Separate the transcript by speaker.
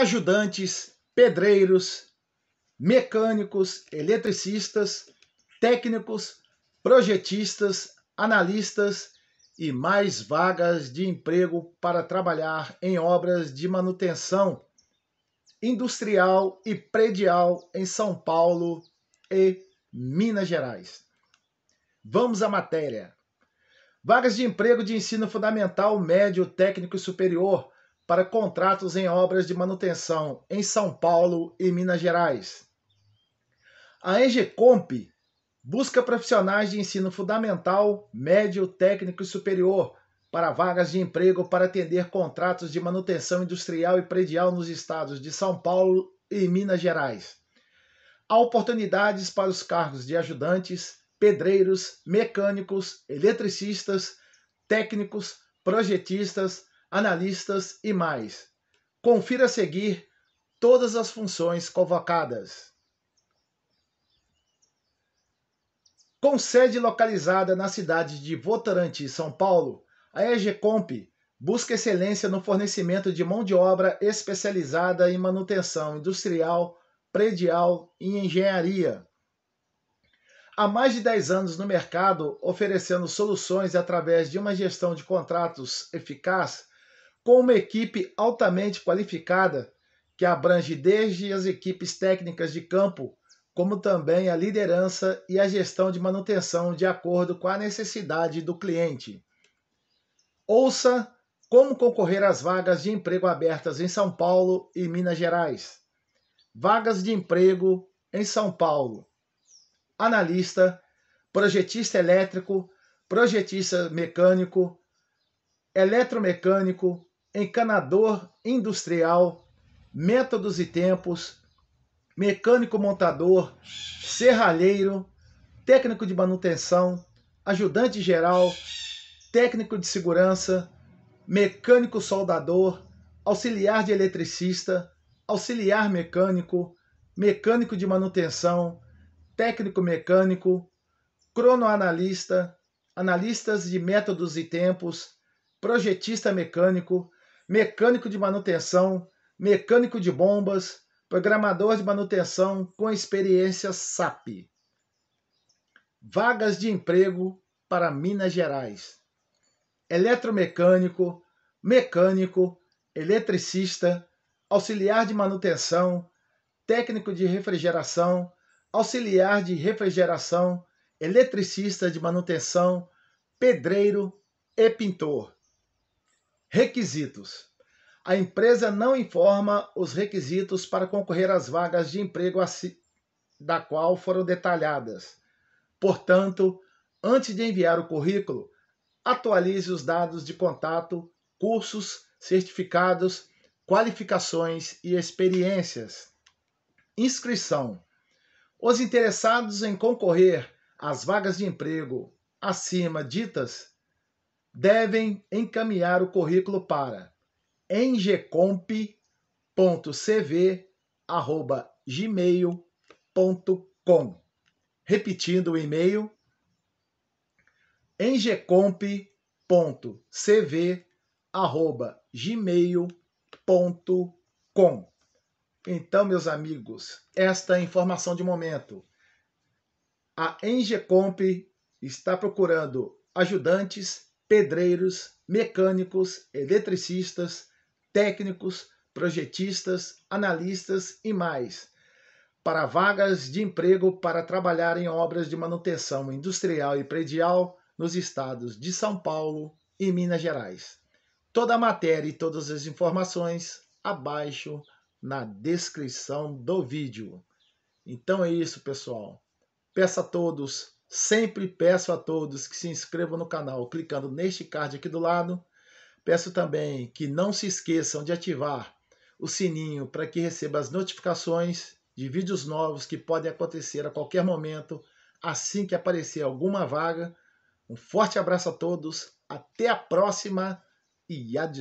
Speaker 1: ajudantes, pedreiros, mecânicos, eletricistas, técnicos, projetistas, analistas e mais vagas de emprego para trabalhar em obras de manutenção industrial e predial em São Paulo e Minas Gerais. Vamos à matéria. Vagas de emprego de ensino fundamental, médio, técnico e superior para contratos em obras de manutenção em São Paulo e Minas Gerais. A Engecomp busca profissionais de ensino fundamental, médio, técnico e superior para vagas de emprego para atender contratos de manutenção industrial e predial nos estados de São Paulo e Minas Gerais. Há oportunidades para os cargos de ajudantes, pedreiros, mecânicos, eletricistas, técnicos, projetistas, analistas e mais. Confira a seguir todas as funções convocadas. Com sede localizada na cidade de Votorantim, São Paulo, a EGComp busca excelência no fornecimento de mão de obra especializada em manutenção industrial, predial e engenharia. Há mais de 10 anos no mercado, oferecendo soluções através de uma gestão de contratos eficaz, com uma equipe altamente qualificada que abrange desde as equipes técnicas de campo, como também a liderança e a gestão de manutenção de acordo com a necessidade do cliente. Ouça como concorrer às vagas de emprego abertas em São Paulo e Minas Gerais. Vagas de emprego em São Paulo. Analista, projetista elétrico, projetista mecânico, eletromecânico, encanador industrial, métodos e tempos, mecânico montador, serralheiro, técnico de manutenção, ajudante geral, técnico de segurança, mecânico soldador, auxiliar de eletricista, auxiliar mecânico, mecânico de manutenção, técnico mecânico, cronoanalista, analistas de métodos e tempos, projetista mecânico, mecânico de manutenção, mecânico de bombas, programador de manutenção com experiência SAP. Vagas de emprego para Minas Gerais. Eletromecânico, mecânico, eletricista, auxiliar de manutenção, técnico de refrigeração, auxiliar de refrigeração, eletricista de manutenção, pedreiro e pintor. Requisitos: A empresa não informa os requisitos para concorrer às vagas de emprego da qual foram detalhadas. Portanto, antes de enviar o currículo, atualize os dados de contato, cursos, certificados, qualificações e experiências. Inscrição: Os interessados em concorrer às vagas de emprego acima ditas devem encaminhar o currículo para engecomp.cv@gmail.com. Repetindo o e-mail engecomp.cv@gmail.com. Então, meus amigos, esta é informação de momento. A Engecomp está procurando ajudantes pedreiros, mecânicos, eletricistas, técnicos, projetistas, analistas e mais, para vagas de emprego para trabalhar em obras de manutenção industrial e predial nos estados de São Paulo e Minas Gerais. Toda a matéria e todas as informações abaixo na descrição do vídeo. Então é isso, pessoal. Peço a todos Sempre peço a todos que se inscrevam no canal clicando neste card aqui do lado. Peço também que não se esqueçam de ativar o sininho para que receba as notificações de vídeos novos que podem acontecer a qualquer momento, assim que aparecer alguma vaga. Um forte abraço a todos, até a próxima e ad